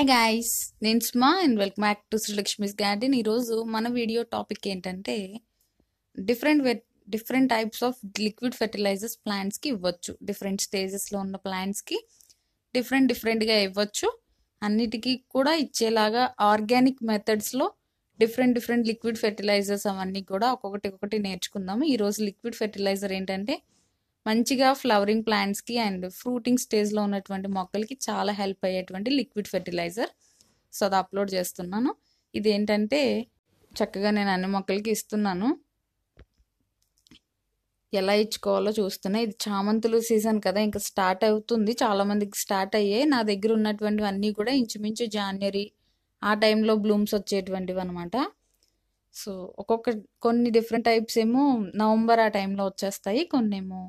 high guys నేను స్మా and welcome back to Sreelakshmi's garden ఈరోజు మన వీడియో టాపిక్ ఏంటంటే different different types of liquid fertilizers ప్లాంట్స్కి ఇవ్వచ్చు డిఫరెంట్ స్టేజెస్లో ఉన్న ప్లాంట్స్కి డిఫరెంట్ డిఫరెంట్గా ఇవ్వచ్చు అన్నిటికీ కూడా ఇచ్చేలాగా ఆర్గానిక్ మెథడ్స్లో డిఫరెంట్ డిఫరెంట్ లిక్విడ్ ఫెర్టిలైజర్స్ అవన్నీ కూడా ఒక్కొక్కటి ఒకటి నేర్చుకుందాము ఈరోజు లిక్విడ్ ఫెర్టిలైజర్ ఏంటంటే మంచిగా ఫ్లవరింగ్ ప్లాంట్స్కి అండ్ ఫ్రూటింగ్ స్టేజ్లో ఉన్నటువంటి మొక్కలకి చాలా హెల్ప్ అయ్యేటువంటి లిక్విడ్ ఫెర్టిలైజర్ సో అది అప్లోడ్ చేస్తున్నాను ఇదేంటంటే చక్కగా నేను అన్ని మొక్కలకి ఇస్తున్నాను ఎలా ఇచ్చుకోవాలో చూస్తున్నా ఇది చామంతులు సీజన్ కదా ఇంకా స్టార్ట్ అవుతుంది చాలామందికి స్టార్ట్ అయ్యే నా దగ్గర ఉన్నటువంటివి అన్నీ కూడా ఇంచుమించు జాన్వరి ఆ టైంలో బ్లూమ్స్ వచ్చేటువంటివి అనమాట సో ఒక్కొక్క కొన్ని డిఫరెంట్ టైప్స్ ఏమో నవంబర్ ఆ టైంలో వచ్చేస్తాయి కొన్ని ఏమో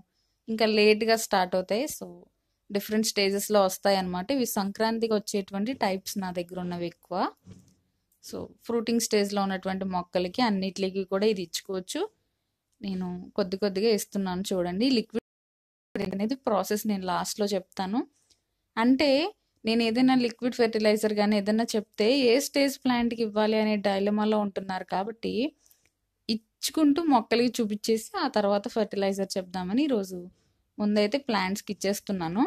ఇంకా లేట్గా స్టార్ట్ అవుతాయి సో డిఫరెంట్ స్టేజెస్లో వస్తాయి అన్నమాట ఇవి సంక్రాంతికి వచ్చేటువంటి టైప్స్ నా దగ్గర ఉన్నవి ఎక్కువ సో ఫ్రూటింగ్ స్టేజ్లో ఉన్నటువంటి మొక్కలకి అన్నిటికి కూడా ఇది ఇచ్చుకోవచ్చు నేను కొద్ది కొద్దిగా ఇస్తున్నాను చూడండి లిక్విడ్ అనేది ప్రాసెస్ నేను లాస్ట్లో చెప్తాను అంటే నేను ఏదైనా లిక్విడ్ ఫెర్టిలైజర్ కానీ ఏదైనా చెప్తే ఏ స్టేజ్ ప్లాంట్కి ఇవ్వాలి అనే డైలమాలో ఉంటున్నారు కాబట్టి ఇచ్చుకుంటూ మొక్కలకి చూపించేసి ఆ తర్వాత ఫర్టిలైజర్ చెప్దామని ఈరోజు ముందైతే ప్లాంట్స్కి ఇచ్చేస్తున్నాను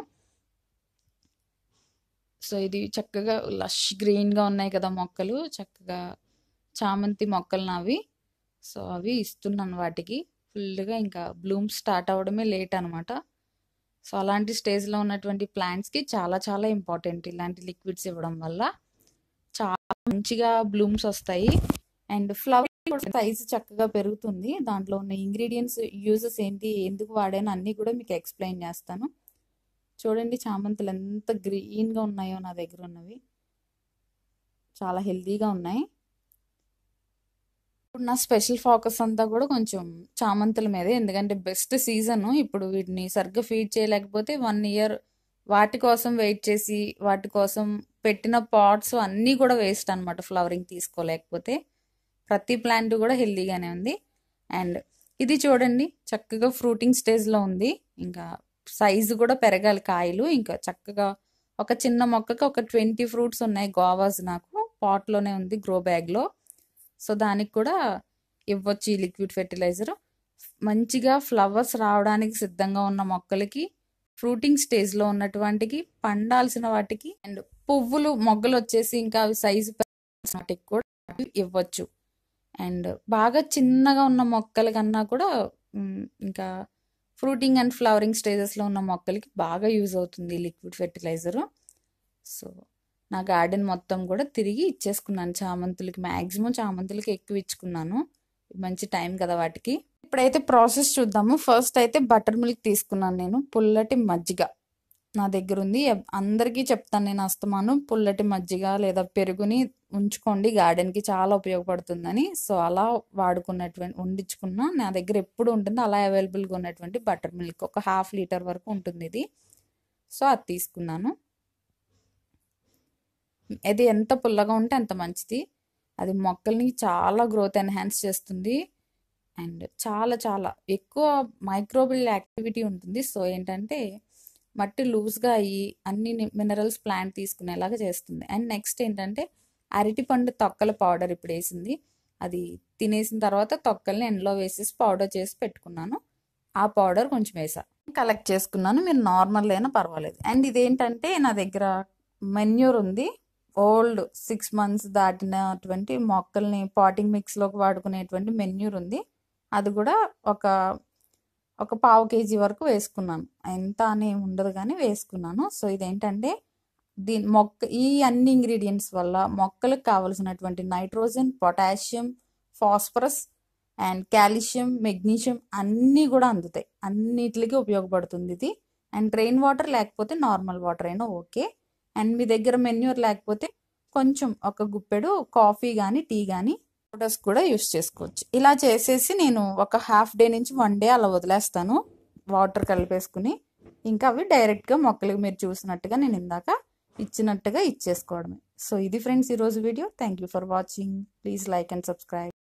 సో ఇది చక్కగా లష్ గ్రీన్గా ఉన్నాయి కదా మొక్కలు చక్కగా చామంతి మొక్కలు నావి సో అవి ఇస్తున్నాను వాటికి ఫుల్గా ఇంకా బ్లూమ్స్ స్టార్ట్ అవ్వడమే లేట్ అనమాట సో అలాంటి స్టేజ్లో ఉన్నటువంటి ప్లాంట్స్కి చాలా చాలా ఇంపార్టెంట్ ఇలాంటి లిక్విడ్స్ ఇవ్వడం వల్ల చాలా మంచిగా బ్లూమ్స్ వస్తాయి అండ్ ఫ్లవర్ సైజ్ చక్కగా పెరుగుతుంది దాంట్లో ఉన్న ఇంగ్రీడియంట్స్ యూజెస్ ఏంటి ఎందుకు వాడాను అన్నీ కూడా మీకు ఎక్స్ప్లెయిన్ చేస్తాను చూడండి చామంతులు ఎంత గ్రీన్గా ఉన్నాయో నా దగ్గర ఉన్నవి చాలా హెల్తీగా ఉన్నాయి ఇప్పుడు నా స్పెషల్ ఫోకస్ అంతా కూడా కొంచెం చామంతుల మీదే ఎందుకంటే బెస్ట్ సీజన్ ఇప్పుడు వీటిని సరిగ్గా ఫీడ్ చేయలేకపోతే వన్ ఇయర్ వాటి కోసం వెయిట్ చేసి వాటి కోసం పెట్టిన పాట్స్ అన్నీ కూడా వేస్ట్ అనమాట ఫ్లవరింగ్ తీసుకోలేకపోతే ప్రతి ప్లాంట్ కూడా హెల్దీగానే ఉంది అండ్ ఇది చూడండి చక్కగా ఫ్రూటింగ్ స్టేజ్లో ఉంది ఇంకా సైజు కూడా పెరగాలి కాయలు ఇంకా చక్కగా ఒక చిన్న మొక్కకి ఒక ట్వంటీ ఫ్రూట్స్ ఉన్నాయి గోవాస్ నాకు పాట్లోనే ఉంది గ్రో బ్యాగ్లో సో దానికి కూడా ఇవ్వచ్చు ఈ లిక్విడ్ ఫెర్టిలైజర్ మంచిగా ఫ్లవర్స్ రావడానికి సిద్ధంగా ఉన్న మొక్కలకి ఫ్రూటింగ్ స్టేజ్లో ఉన్నటువంటికి పండాల్సిన వాటికి అండ్ పువ్వులు మొగ్గలు వచ్చేసి ఇంకా అవి సైజు వాటికి కూడా ఇవ్వచ్చు అండ్ బాగా చిన్నగా ఉన్న మొక్కల కన్నా కూడా ఇంకా ఫ్రూటింగ్ అండ్ ఫ్లవరింగ్ స్టేజెస్లో ఉన్న మొక్కలకి బాగా యూజ్ అవుతుంది లిక్విడ్ ఫెర్టిలైజరు సో నా గార్డెన్ మొత్తం కూడా తిరిగి ఇచ్చేసుకున్నాను చామంతులకి మ్యాక్సిమం చామంతులకి ఎక్కువ ఇచ్చుకున్నాను మంచి టైం కదా వాటికి ఇప్పుడైతే ప్రాసెస్ చూద్దాము ఫస్ట్ అయితే బటర్ మిల్క్ తీసుకున్నాను నేను పుల్లటి మజ్జిగ నా దగ్గర ఉంది అందరికీ చెప్తాను నేను అస్తమాను పుల్లటి మజ్జిగ లేదా పెరుగుని ఉంచుకోండి గార్డెన్కి చాలా ఉపయోగపడుతుందని సో అలా వాడుకున్నటువంటి వండించుకున్న నా దగ్గర ఎప్పుడు ఉంటుందో అలా అవైలబుల్గా ఉన్నటువంటి బటర్ మిల్క్ ఒక హాఫ్ లీటర్ వరకు ఉంటుంది ఇది సో అది తీసుకున్నాను అది ఎంత పుల్లగా ఉంటే అంత మంచిది అది మొక్కల్ని చాలా గ్రోత్ ఎన్హాన్స్ చేస్తుంది అండ్ చాలా చాలా ఎక్కువ మైక్రోబిల్ యాక్టివిటీ ఉంటుంది సో ఏంటంటే మట్టి లూజ్గా అయ్యి అన్ని మినరల్స్ ప్లాంట్ తీసుకునేలాగా చేస్తుంది అండ్ నెక్స్ట్ ఏంటంటే అరటిపండు తొక్కల పౌడర్ ఇప్పుడు వేసింది అది తినేసిన తర్వాత తొక్కల్ని ఎండలో వేసేసి పౌడర్ చేసి పెట్టుకున్నాను ఆ పౌడర్ కొంచెం వేసా కలెక్ట్ చేసుకున్నాను మీరు నార్మల్ అయినా పర్వాలేదు అండ్ ఇదేంటంటే నా దగ్గర మెన్యూర్ ఉంది ఓల్డ్ సిక్స్ మంత్స్ దాటినటువంటి మొక్కల్ని పాటింగ్ మిక్స్లోకి వాడుకునేటువంటి మెన్యూర్ ఉంది అది కూడా ఒక ఒక పావు కేజీ వరకు వేసుకున్నాను ఎంత అని ఉండదు కానీ వేసుకున్నాను సో ఇదేంటంటే దీని మొక్క ఈ అన్ని ఇంగ్రీడియంట్స్ వల్ల మొక్కలకు కావలసినటువంటి nitrogen potassium phosphorus and calcium magnesium అన్నీ కూడా అందుతాయి అన్నిటికి ఉపయోగపడుతుంది ఇది అండ్ రెయిన్ వాటర్ లేకపోతే నార్మల్ వాటర్ అయినా ఓకే అండ్ మీ దగ్గర మెన్యూర్ లేకపోతే కొంచెం ఒక గుప్పెడు కాఫీ కానీ టీ కానీ ఫోటోస్ కూడా యూస్ చేసుకోవచ్చు ఇలా చేసేసి నేను ఒక హాఫ్ డే నుంచి వన్ డే అలా వదిలేస్తాను వాటర్ కలిపేసుకుని ఇంకా అవి డైరెక్ట్గా మొక్కలకి మీరు చూసినట్టుగా నేను ఇందాక ఇచ్చినట్టుగా ఇచ్చేసుకోవడమే సో ఇది ఫ్రెండ్స్ ఈరోజు video thank you for watching please like and subscribe